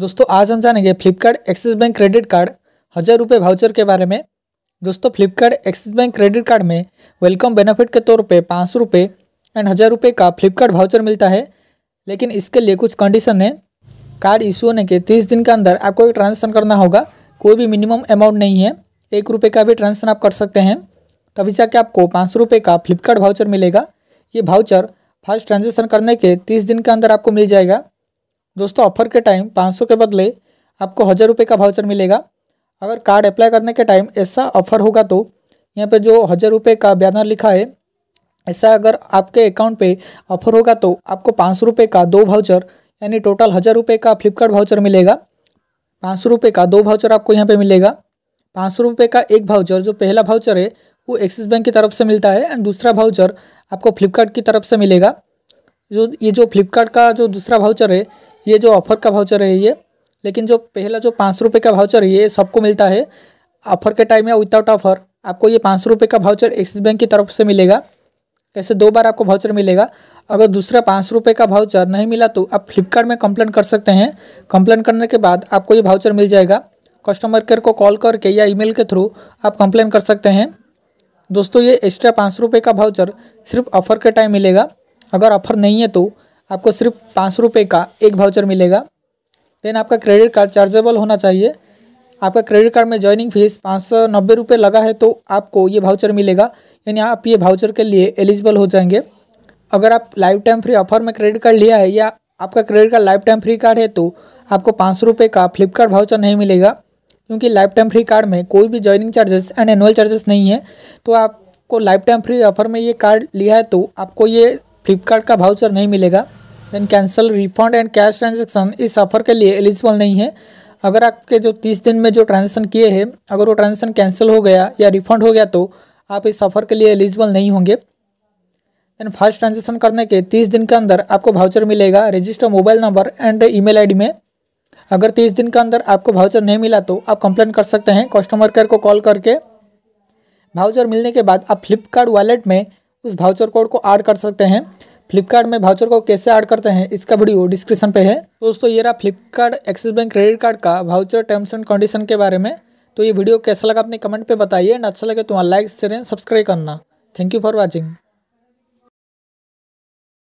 दोस्तों आज हम जानेंगे Flipkart Axis bank credit card हज़ार रुपये भाउचर के बारे में दोस्तों Flipkart Axis bank credit card में वेलकम बेनिफिट के तौर पे पाँच सौ रुपये एंड हज़ार रुपये का फ्लिपकार्ट भाउचर मिलता है लेकिन इसके लिए कुछ कंडीशन है कार्ड इशू होने के तीस दिन के अंदर आपको एक ट्रांजेक्शन करना होगा कोई भी मिनिमम अमाउंट नहीं है एक रुपये का भी ट्रांजेक्शन आप कर सकते हैं तभी जाके आपको पाँच सौ रुपये का फ्लिपकार्ट भाउचर मिलेगा ये भाउचर फर्स्ट ट्रांजेक्शन करने के तीस दिन के अंदर आपको मिल जाएगा दोस्तों ऑफर के टाइम 500 के बदले आपको हज़ार रुपये का भाउचर मिलेगा अगर कार्ड अप्लाई करने के टाइम ऐसा ऑफर होगा तो यहाँ पे जो हज़ार रुपये का बैनर लिखा है ऐसा अगर आपके अकाउंट पे ऑफर होगा तो आपको पाँच सौ रुपये का दो भाउचर यानी टोटल हज़ार रुपये का फ्लिपकार्ट भाउचर मिलेगा पाँच सौ रुपये का दो भाउचर आपको यहाँ पे मिलेगा पाँच सौ रुपये का एक भाउचर जो पहला भाउचर है वो एक्सिस बैंक की तरफ से मिलता है एंड दूसरा भाउचर आपको फ्लिपकार्ट की तरफ से मिलेगा जो ये जो फ्लिपकार्ट का जो दूसरा भाउचर है ये जो ऑफर का भाउचर है ये लेकिन जो पहला जो पाँच रुपये का भाउचर है ये सबको मिलता है ऑफर के टाइम या विदाउट ऑफर आपको ये पाँच रुपये का भाउचर एक्सिस बैंक की तरफ से मिलेगा ऐसे दो बार आपको भाउचर मिलेगा अगर दूसरा पाँच रुपये का भाउचर नहीं मिला तो आप फ्लिपकार्ट में कंप्लेन कर सकते हैं कंप्लेन करने के बाद आपको ये भाउचर मिल जाएगा कस्टमर केयर को कॉल करके या ईमेल के थ्रू आप कंप्लेन कर सकते हैं दोस्तों ये एक्स्ट्रा पाँच रुपये का भाउचर सिर्फ ऑफर के टाइम मिलेगा अगर ऑफर नहीं है तो आपको सिर्फ पाँच रुपये का एक भाउचर मिलेगा देन आपका क्रेडिट कार्ड चार्जेबल होना चाहिए आपका क्रेडिट कार्ड में ज्वाइनिंग फीस पाँच सौ नब्बे रुपये लगा है तो आपको ये भाउचर मिलेगा यानी आप ये भाउचर के लिए एलिजिबल हो जाएंगे अगर आप लाइफ टाइम फ्री ऑफर में क्रेडिट कार्ड लिया है या आपका credit card lifetime free card है तो आपको पाँच सौ रुपये का फ्लिपकार्ट भाउचर नहीं मिलेगा क्योंकि लाइफ टाइम फ्री कार्ड में कोई भी joining charges and annual charges नहीं है तो आपको लाइफ टाइम फ्री ऑफर में ये कार्ड लिया है तो आपको ये फ्लिपकार्ट का भाउचर नहीं मिलेगा then cancel refund and cash transaction इस ऑफर के लिए एलिजिबल नहीं है अगर आपके जो तीस दिन में जो ट्रांजेक्शन किए हैं अगर वो ट्रांजेक्शन कैंसिल हो गया या रिफंड हो गया तो आप इस ऑफर के लिए एलिजिबल नहीं होंगे देन फर्स्ट ट्रांजेक्शन करने के तीस दिन के अंदर आपको भाउचर मिलेगा register mobile number and email में अगर तीस दिन के अंदर आपको भाउचर नहीं मिला तो आप कंप्लेन कर सकते हैं कस्टमर केयर को कॉल करके भाउचर मिलने के बाद आप फ्लिपकार्ट वॉलेट में उस भाउचर कोड को ऐड कर सकते हैं फ्लिपकार्ट में भाउचर को कैसे ऐड करते हैं इसका वीडियो डिस्क्रिप्शन पे है दोस्तों ये रहा Flipkart Axis bank credit card का भाउचर टर्म्स एंड कंडीशन के बारे में तो ये वीडियो कैसा लगा अपने कमेंट पे बताइए एंड अच्छा लगे तो लाइक शेयर एंड सब्सक्राइब करना थैंक यू फॉर वॉचिंग